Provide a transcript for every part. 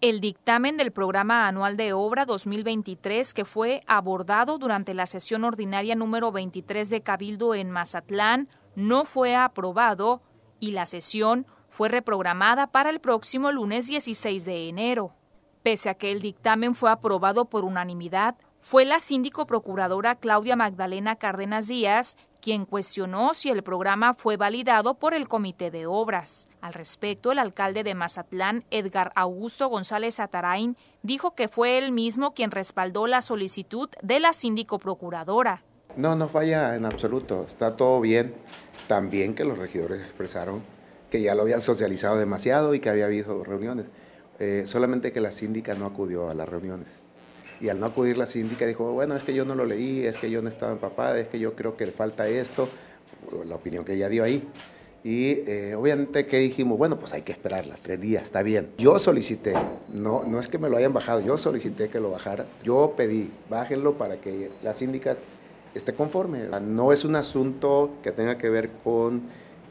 el dictamen del Programa Anual de Obra 2023 que fue abordado durante la sesión ordinaria número 23 de Cabildo en Mazatlán no fue aprobado y la sesión fue reprogramada para el próximo lunes 16 de enero. Pese a que el dictamen fue aprobado por unanimidad, fue la síndico procuradora Claudia Magdalena Cárdenas Díaz quien cuestionó si el programa fue validado por el Comité de Obras. Al respecto, el alcalde de Mazatlán, Edgar Augusto González Atarain, dijo que fue él mismo quien respaldó la solicitud de la síndico procuradora. No, no falla en absoluto, está todo bien. También que los regidores expresaron que ya lo habían socializado demasiado y que había habido reuniones. Eh, solamente que la síndica no acudió a las reuniones. Y al no acudir la síndica dijo, bueno, es que yo no lo leí, es que yo no estaba empapada, es que yo creo que le falta esto, la opinión que ella dio ahí. Y eh, obviamente que dijimos, bueno, pues hay que esperarla, tres días, está bien. Yo solicité, no, no es que me lo hayan bajado, yo solicité que lo bajara, yo pedí, bájenlo para que la síndica esté conforme. No es un asunto que tenga que ver con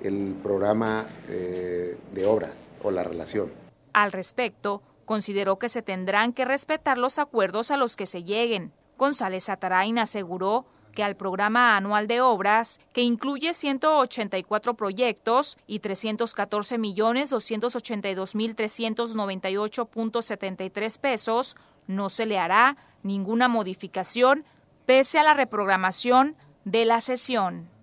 el programa eh, de obras o la relación. Al respecto, consideró que se tendrán que respetar los acuerdos a los que se lleguen. González Atarain aseguró que al programa anual de obras, que incluye 184 proyectos y 314.282.398.73 pesos, no se le hará ninguna modificación pese a la reprogramación de la sesión.